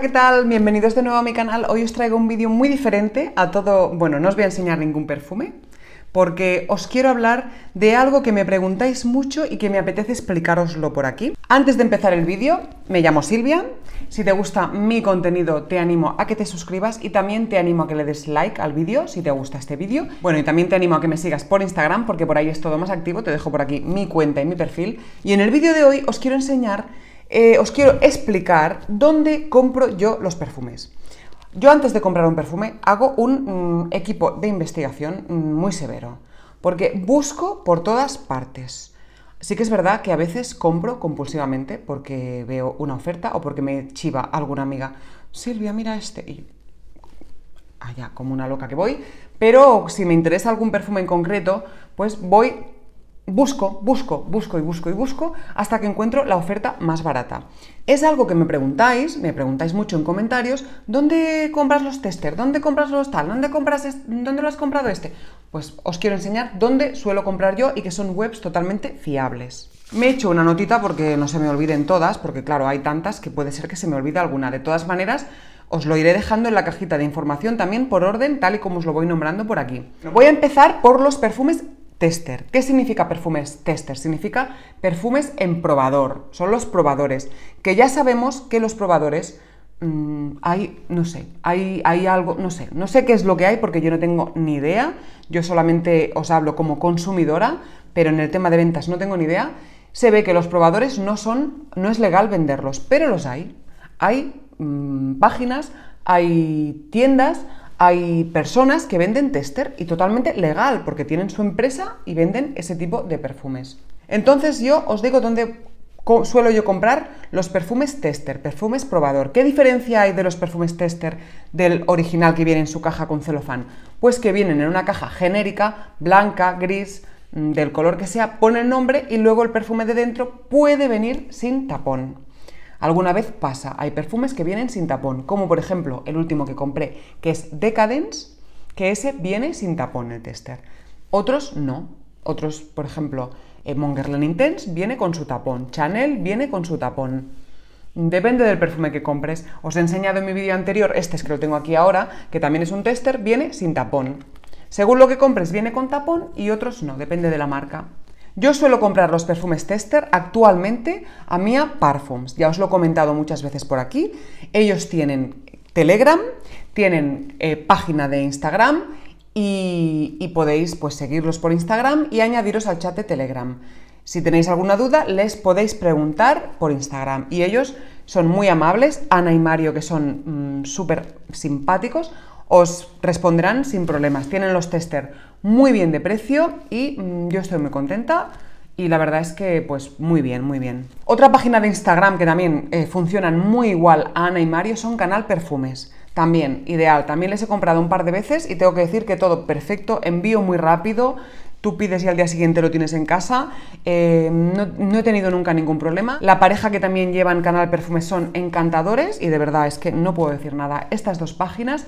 ¿qué tal? Bienvenidos de este nuevo a mi canal. Hoy os traigo un vídeo muy diferente a todo... Bueno, no os voy a enseñar ningún perfume, porque os quiero hablar de algo que me preguntáis mucho y que me apetece explicaroslo por aquí. Antes de empezar el vídeo, me llamo Silvia. Si te gusta mi contenido, te animo a que te suscribas y también te animo a que le des like al vídeo si te gusta este vídeo. Bueno, y también te animo a que me sigas por Instagram porque por ahí es todo más activo. Te dejo por aquí mi cuenta y mi perfil. Y en el vídeo de hoy os quiero enseñar eh, os quiero explicar dónde compro yo los perfumes. Yo antes de comprar un perfume hago un mm, equipo de investigación mm, muy severo, porque busco por todas partes. Sí que es verdad que a veces compro compulsivamente porque veo una oferta o porque me chiva alguna amiga, Silvia, mira este, y allá como una loca que voy, pero si me interesa algún perfume en concreto, pues voy Busco, busco, busco y busco y busco hasta que encuentro la oferta más barata. Es algo que me preguntáis, me preguntáis mucho en comentarios, ¿dónde compras los tester? ¿Dónde compras los tal? ¿Dónde, compras ¿Dónde lo has comprado este? Pues os quiero enseñar dónde suelo comprar yo y que son webs totalmente fiables. Me he hecho una notita porque no se me olviden todas, porque claro, hay tantas que puede ser que se me olvide alguna. De todas maneras, os lo iré dejando en la cajita de información también por orden, tal y como os lo voy nombrando por aquí. Voy a empezar por los perfumes tester. ¿Qué significa perfumes tester? Significa perfumes en probador, son los probadores, que ya sabemos que los probadores mm, hay, no sé, hay, hay algo, no sé, no sé qué es lo que hay porque yo no tengo ni idea, yo solamente os hablo como consumidora, pero en el tema de ventas no tengo ni idea, se ve que los probadores no son, no es legal venderlos, pero los hay. Hay mm, páginas, hay tiendas, hay personas que venden tester y totalmente legal, porque tienen su empresa y venden ese tipo de perfumes. Entonces yo os digo dónde suelo yo comprar los perfumes tester, perfumes probador. ¿Qué diferencia hay de los perfumes tester del original que viene en su caja con celofán? Pues que vienen en una caja genérica, blanca, gris, mm, del color que sea, pone el nombre y luego el perfume de dentro puede venir sin tapón. Alguna vez pasa, hay perfumes que vienen sin tapón, como por ejemplo el último que compré, que es Decadence, que ese viene sin tapón el tester. Otros no. Otros, por ejemplo, eh, Mongerland Intense viene con su tapón, Chanel viene con su tapón. Depende del perfume que compres. Os he enseñado en mi vídeo anterior, este es que lo tengo aquí ahora, que también es un tester, viene sin tapón. Según lo que compres, viene con tapón y otros no, depende de la marca. Yo suelo comprar los perfumes Tester actualmente a Mia Parfums. Ya os lo he comentado muchas veces por aquí. Ellos tienen Telegram, tienen eh, página de Instagram y, podéis pues seguirlos por Instagram y añadiros al chat de Telegram. Si tenéis alguna duda, les podéis preguntar por Instagram. Y ellos son muy amables, Ana y Mario, que son mm, súper simpáticos, os responderán sin problemas. Tienen los tester muy bien de precio y mm, yo estoy muy contenta. Y la verdad es que, pues, muy bien, muy bien. Otra página de Instagram que también eh, funcionan muy igual a Ana y Mario son Canal Perfumes. También, ideal. También les he comprado un par de veces y tengo que decir que todo perfecto. Envío muy rápido, tú pides y al día siguiente lo tienes en casa. Eh, no, no, he tenido nunca ningún problema. La pareja que también llevan Canal Perfumes son encantadores y de verdad es que no puedo decir nada. Estas dos páginas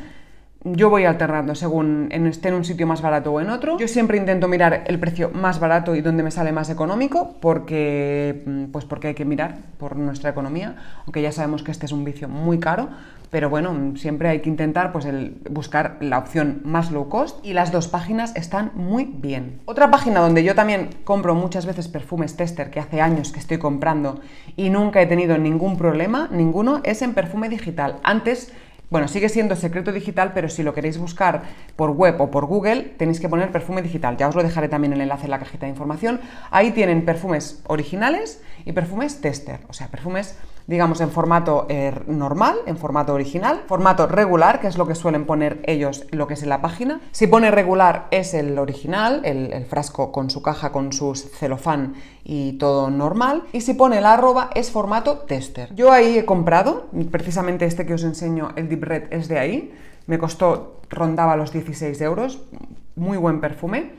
yo voy alternando según esté en un sitio más barato o en otro. Yo siempre intento mirar el precio más barato y donde me sale más económico, porque, mm, pues porque hay que mirar por nuestra economía, aunque ya sabemos que este es un vicio muy caro, pero bueno, siempre hay que intentar pues, buscar la opción más low cost y las dos páginas están muy bien. Otra página donde yo también compro muchas veces perfumes tester, que hace años que estoy comprando y nunca he tenido ningún problema, ninguno, es en perfume digital. Antes bueno, sigue siendo secreto digital, pero si lo queréis buscar por web o por Google, tenéis que poner perfume digital. Ya os lo dejaré también en el enlace en la cajita de información. Ahí tienen perfumes originales y perfumes tester, o sea, perfumes, digamos, en formato eh, normal, en formato original, formato regular, que es lo que suelen poner ellos, lo que es en la página. Si pone regular es el original, el, frasco con su caja, con su celofán y todo normal. Y si pone la arroba es formato tester. Yo ahí he comprado precisamente este que os enseño, el Red es de ahí. Me costó, rondaba los 16 euros, muy buen perfume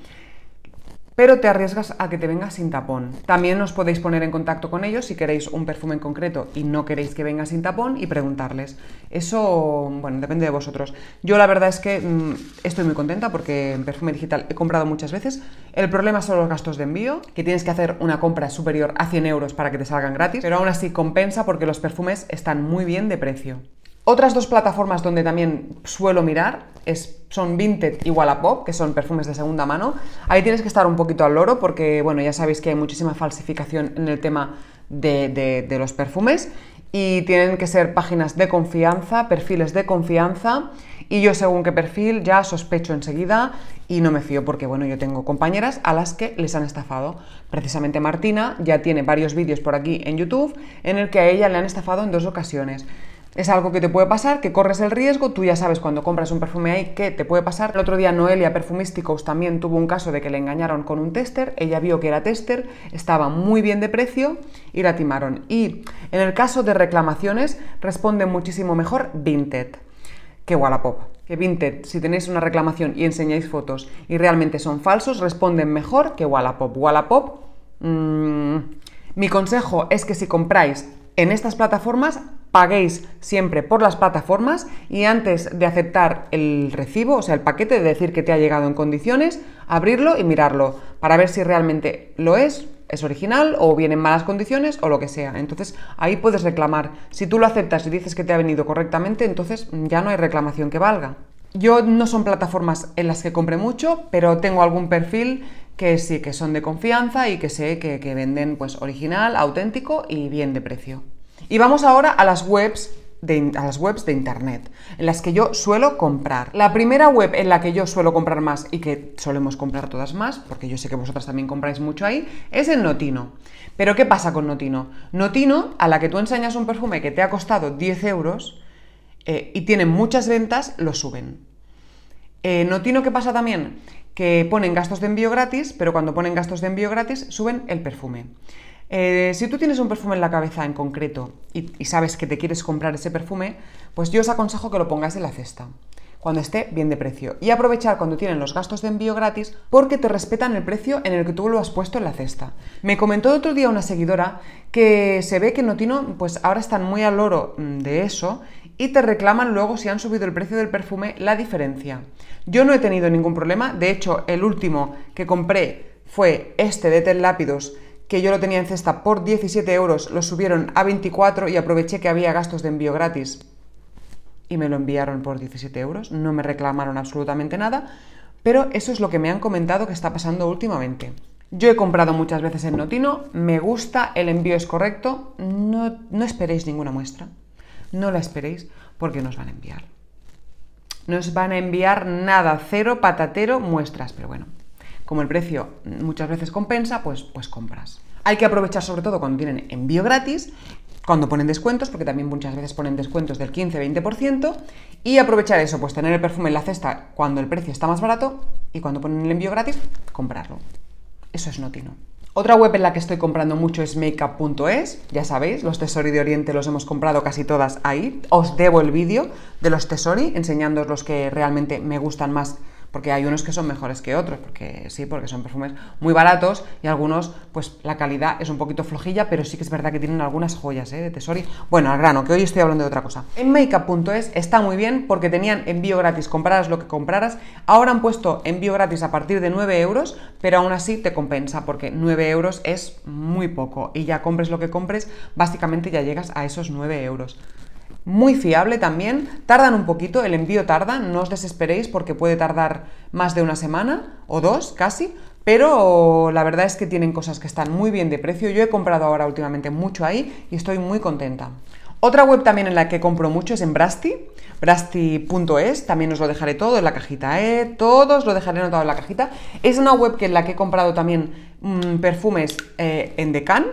pero te arriesgas a que te venga sin tapón. También os podéis poner en contacto con ellos si queréis un perfume en concreto y no queréis que venga sin tapón y preguntarles. Eso, bueno, depende de vosotros. Yo la verdad es que mm, estoy muy contenta porque en perfume digital he comprado muchas veces. El problema son los gastos de envío, que tienes que hacer una compra superior a 100 euros para que te salgan gratis, pero aún así compensa porque los perfumes están muy bien de precio. Otras dos plataformas donde también suelo mirar es, son Vinted y Wallapop, que son perfumes de segunda mano. Ahí tienes que estar un poquito al loro porque, bueno, ya sabéis que hay muchísima falsificación en el tema de, de los perfumes y tienen que ser páginas de confianza, perfiles de confianza y yo según qué perfil ya sospecho enseguida y no me fío porque bueno, yo tengo compañeras a las que les han estafado. Precisamente Martina ya tiene varios vídeos por aquí en YouTube en el que a ella le han estafado en dos ocasiones. Es algo que te puede pasar, que corres el riesgo, tú ya sabes cuando compras un perfume ahí que te puede pasar. El otro día Noelia Perfumísticos también tuvo un caso de que le engañaron con un tester, ella vio que era tester, estaba muy bien de precio y la timaron. Y en el caso de reclamaciones responde muchísimo mejor Vinted que Wallapop. Que Vinted, si tenéis una reclamación y enseñáis fotos y realmente son falsos, responden mejor que Wallapop. Wallapop, mmm, mi consejo es que si compráis en estas plataformas paguéis siempre por las plataformas y antes de aceptar el recibo, o sea, el paquete, de decir que te ha llegado en condiciones, abrirlo y mirarlo para ver si realmente lo es, es original o viene en malas condiciones o lo que sea. Entonces ahí puedes reclamar. Si tú lo aceptas y dices que te ha venido correctamente, entonces ya no hay reclamación que valga. Yo no son plataformas en las que compre mucho, pero tengo algún perfil que sí que son de confianza y que sé que, que venden pues original, auténtico y bien de precio. Y vamos ahora a las webs de, las webs de internet, en las que yo suelo comprar. La primera web en la que yo suelo comprar más y que solemos comprar todas más, porque yo sé que vosotras también compráis mucho ahí, es el Notino. Pero ¿qué pasa con Notino? Notino, a la que tú enseñas un perfume que te ha costado 10 euros eh, y tiene muchas ventas, lo suben. Eh, Notino, ¿qué pasa también? Que ponen gastos de envío gratis, pero cuando ponen gastos de envío gratis, suben el perfume. Eh, si tú tienes un perfume en la cabeza en concreto y, sabes que te quieres comprar ese perfume, pues yo os aconsejo que lo pongas en la cesta cuando esté bien de precio y aprovechar cuando tienen los gastos de envío gratis porque te respetan el precio en el que tú lo has puesto en la cesta. Me comentó otro día una seguidora que se ve que en Notino pues ahora están muy al oro mm, de eso y te reclaman luego si han subido el precio del perfume la diferencia. Yo no he tenido ningún problema, de hecho el último que compré fue este de Tel Lápidos que yo lo tenía en cesta por 17 euros, lo subieron a 24 y aproveché que había gastos de envío gratis y me lo enviaron por 17 euros. No me reclamaron absolutamente nada, pero eso es lo que me han comentado que está pasando últimamente. Yo he comprado muchas veces en Notino, me gusta, el envío es correcto, no, no esperéis ninguna muestra, no la esperéis porque nos van a enviar. no Nos van a enviar nada, cero, patatero, muestras, pero bueno, como el precio muchas veces compensa, pues, pues compras. Hay que aprovechar sobre todo cuando tienen envío gratis, cuando ponen descuentos, porque también muchas veces ponen descuentos del 15-20%, y aprovechar eso, pues tener el perfume en la cesta cuando el precio está más barato y cuando ponen el envío gratis, comprarlo. Eso es Notino. Otra web en la que estoy comprando mucho es makeup.es, ya sabéis, los Tesori de Oriente los hemos comprado casi todas ahí. Os debo el vídeo de los Tesori enseñándoos los que realmente me gustan más porque hay unos que son mejores que otros, porque sí, porque son perfumes muy baratos y algunos, pues la calidad es un poquito flojilla, pero sí que es verdad que tienen algunas joyas ¿eh? de Tesori. Bueno, al grano, que hoy estoy hablando de otra cosa. En makeup.es está muy bien porque tenían envío gratis, compraras lo que compraras. Ahora han puesto envío gratis a partir de 9 euros, pero aún así te compensa porque 9 euros es muy poco y ya compres lo que compres, básicamente ya llegas a esos 9 euros muy fiable también. Tardan un poquito, el envío tarda, no os desesperéis porque puede tardar más de una semana o dos casi, pero la verdad es que tienen cosas que están muy bien de precio. Yo he comprado ahora últimamente mucho ahí y estoy muy contenta. Otra web también en la que compro mucho es en Brasti, brasti.es, también os lo dejaré todo en la cajita, ¿eh? todos lo dejaré anotado en la cajita. Es una web que en la que he comprado también mm, perfumes eh, en Decan,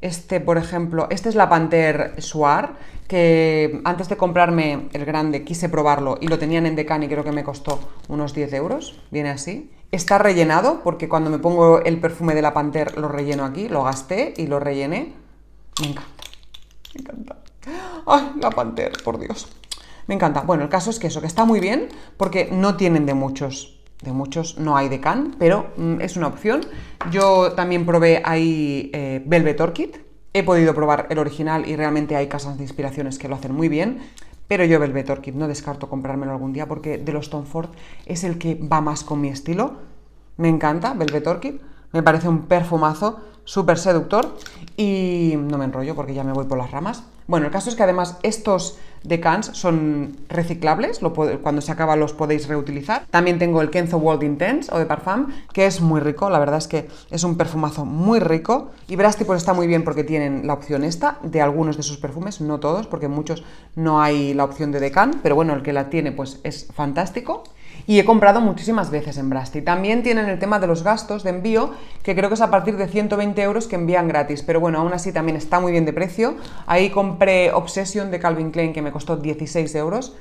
este, por ejemplo, este es la Panther Suar, que antes de comprarme el grande quise probarlo y lo tenían en Decani, y creo que me costó unos 10 euros. Viene así. Está rellenado porque cuando me pongo el perfume de la Panther lo relleno aquí, lo gasté y lo rellené. Me encanta, me encanta. Ay, la Panther, por Dios. Me encanta. Bueno, el caso es que eso, que está muy bien porque no tienen de muchos de muchos no hay de can, pero mm, es una opción. Yo también probé ahí eh, Velvet Orchid. He podido probar el original y realmente hay casas de inspiraciones que lo hacen muy bien. Pero yo Velvet Orchid no descarto comprármelo algún día porque de los Tom Ford es el que va más con mi estilo. Me encanta Velvet Orchid. Me parece un perfumazo súper seductor y no me enrollo porque ya me voy por las ramas. Bueno, el caso es que además estos de cans son reciclables, lo cuando se acaba los podéis reutilizar. También tengo el Kenzo World Intense o de Parfum, que es muy rico, la verdad es que es un perfumazo muy rico. Y Brasti pues está muy bien porque tienen la opción esta de algunos de sus perfumes, no todos, porque muchos no hay la opción de decan, pero bueno, el que la tiene pues es fantástico y he comprado muchísimas veces en Brasti. También tienen el tema de los gastos de envío, que creo que es a partir de 120 euros que envían gratis, pero bueno, aún así también está muy bien de precio. Ahí compré Obsession de Calvin Klein que me costó 16 euros,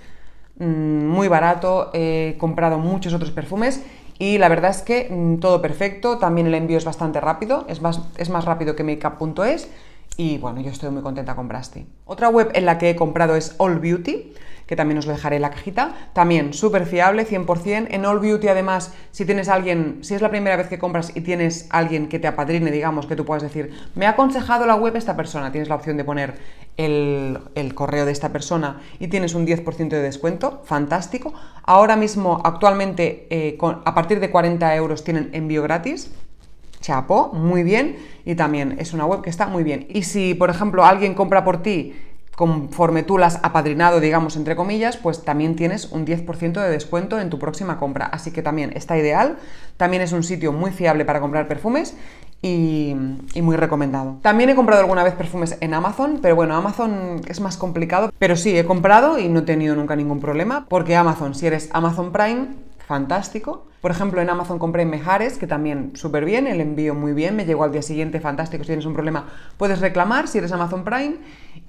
mm, muy barato, he comprado muchos otros perfumes y la verdad es que mm, todo perfecto, también el envío es bastante rápido, es más, es más rápido que makeup.es y bueno, yo estoy muy contenta con Brasti. Otra web en la que he comprado es All Beauty que también os lo dejaré en la cajita. También súper fiable, 100%. En All Beauty, además, si tienes alguien, si es la primera vez que compras y tienes alguien que te apadrine, digamos, que tú puedas decir, me ha aconsejado la web esta persona, tienes la opción de poner el, correo de esta persona y tienes un 10% de descuento, fantástico. Ahora mismo, actualmente, eh, a partir de 40 euros tienen envío gratis. Chapo, muy bien. Y también es una web que está muy bien. Y si, por ejemplo, alguien compra por ti conforme tú las has apadrinado, digamos, entre comillas, pues también tienes un 10% de descuento en tu próxima compra. Así que también está ideal. También es un sitio muy fiable para comprar perfumes y, y, muy recomendado. También he comprado alguna vez perfumes en Amazon, pero bueno, Amazon es más complicado. Pero sí, he comprado y no he tenido nunca ningún problema, porque Amazon, si eres Amazon Prime, fantástico. Por ejemplo, en Amazon compré Mejares, que también súper bien, el envío muy bien, me llegó al día siguiente, fantástico. Si tienes un problema, puedes reclamar si eres Amazon Prime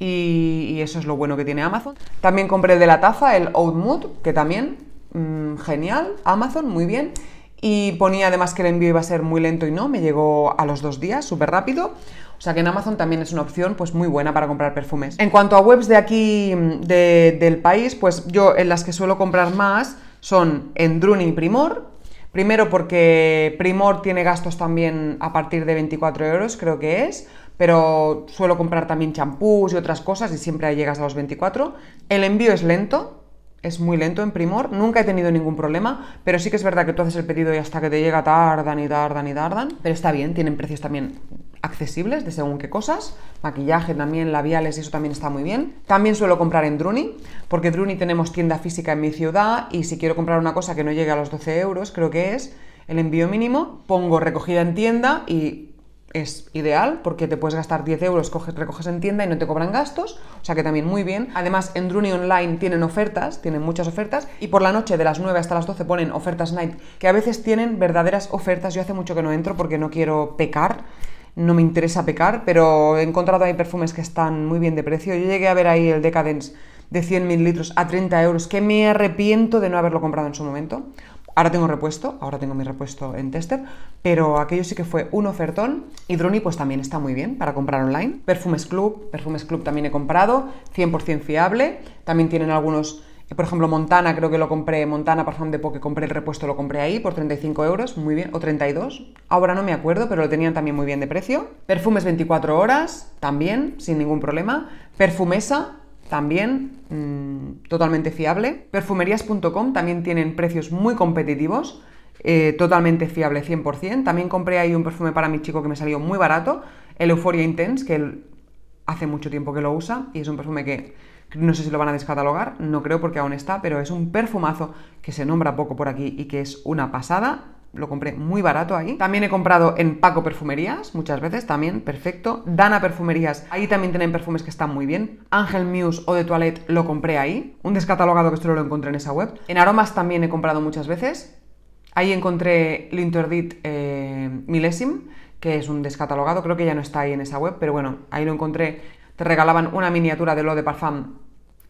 y, eso es lo bueno que tiene Amazon. También compré de la taza el Mood, que también mm, genial, Amazon, muy bien. Y ponía además que el envío iba a ser muy lento y no, me llegó a los dos días, súper rápido. O sea que en Amazon también es una opción pues muy buena para comprar perfumes. En cuanto a webs de aquí mm, del país, pues yo en las que suelo comprar más son en Druni Primor, Primero porque Primor tiene gastos también a partir de 24 euros, creo que es, pero suelo comprar también champús y otras cosas y siempre llegas a los 24. El envío es lento, es muy lento en Primor, nunca he tenido ningún problema, pero sí que es verdad que tú haces el pedido y hasta que te llega tardan y tardan y tardan, pero está bien, tienen precios también accesibles de según qué cosas. Maquillaje también, labiales, y eso también está muy bien. También suelo comprar en Druni, porque Druni tenemos tienda física en mi ciudad y si quiero comprar una cosa que no llegue a los 12 euros, creo que es el envío mínimo, pongo recogida en tienda y es ideal porque te puedes gastar 10 euros, coges, recoges en tienda y no te cobran gastos, o sea que también muy bien. Además, en Druni Online tienen ofertas, tienen muchas ofertas, y por la noche de las 9 hasta las 12 ponen ofertas night, que a veces tienen verdaderas ofertas. Yo hace mucho que no entro porque no quiero pecar, no me interesa pecar, pero he encontrado ahí perfumes que están muy bien de precio. Yo llegué a ver ahí el Decadence de 100 litros a 30 euros, que me arrepiento de no haberlo comprado en su momento. Ahora tengo repuesto, ahora tengo mi repuesto en tester, pero aquello sí que fue un ofertón. Y pues también está muy bien para comprar online. Perfumes Club, Perfumes Club también he comprado, 100% fiable. También tienen algunos por ejemplo, Montana creo que lo compré, Montana Parfum de que compré el repuesto lo compré ahí por 35 euros, muy bien, o 32. Ahora no me acuerdo, pero lo tenían también muy bien de precio. Perfumes 24 horas, también, sin ningún problema. Perfumesa, también, mm, totalmente fiable. Perfumerías.com también tienen precios muy competitivos. Eh, totalmente fiable 100%. También compré ahí un perfume para mi chico que me salió muy barato, el Euphoria Intense, que hace mucho tiempo que lo usa y es un perfume que no sé si lo van a descatalogar, no creo porque aún está, pero es un perfumazo que se nombra poco por aquí y que es una pasada. Lo compré muy barato ahí. También he comprado en Paco Perfumerías, muchas veces también, perfecto. Dana Perfumerías, ahí también tienen perfumes que están muy bien. Ángel Muse o de Toilette lo compré ahí. Un descatalogado que solo lo encontré en esa web. En Aromas también he comprado muchas veces. Ahí encontré L'Interdit eh, que es un descatalogado, creo que ya no está ahí en esa web, pero bueno, ahí lo encontré te regalaban una miniatura de Lo de Parfum.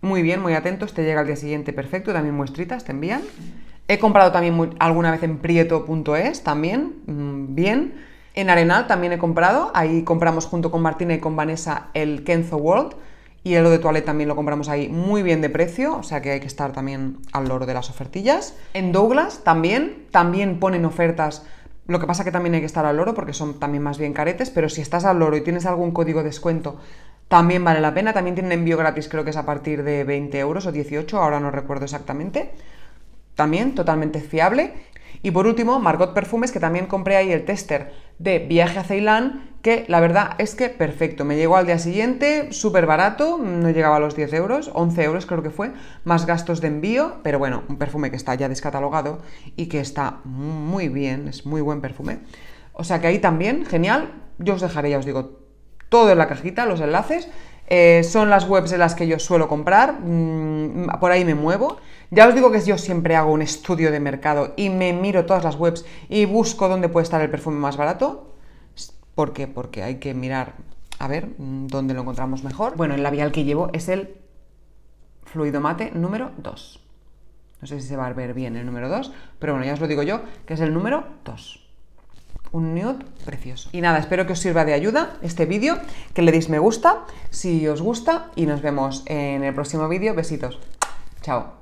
Muy bien, muy atentos. Te llega al día siguiente perfecto. También muestritas te envían. He comprado también alguna vez en prieto.es, también, mm, bien. En Arenal también he comprado, ahí compramos junto con Martina y con Vanessa el Kenzo World y el lo de Toilette también lo compramos ahí muy bien de precio, o sea que hay que estar también al loro de las ofertillas. En Douglas también, también ponen ofertas, lo que pasa que también hay que estar al loro porque son también más bien caretes, pero si estás al loro y tienes algún código de descuento también vale la pena, también tienen envío gratis, creo que es a partir de 20 euros o 18, ahora no recuerdo exactamente. También totalmente fiable. Y por último, Margot Perfumes, que también compré ahí el tester de viaje a Ceilán, que la verdad es que perfecto. Me llegó al día siguiente, súper barato, no llegaba a los 10 euros, 11 euros creo que fue, más gastos de envío, pero bueno, un perfume que está ya descatalogado y que está muy bien, es muy buen perfume. O sea que ahí también, genial. Yo os dejaré, ya os digo, todo en la cajita, los enlaces. Eh, son las webs en las que yo suelo comprar, mm, por ahí me muevo. Ya os digo que yo siempre hago un estudio de mercado y me miro todas las webs y busco dónde puede estar el perfume más barato. ¿Por Porque hay que mirar a ver mm, dónde lo encontramos mejor. Bueno, el labial que llevo es el fluido mate número 2. No sé si se va a ver bien el número 2, pero bueno, ya os lo digo yo, que es el número 2 un nude precioso. Y nada, espero que os sirva de ayuda este vídeo, que le deis me gusta si os gusta y nos vemos en el próximo vídeo. Besitos. Chao.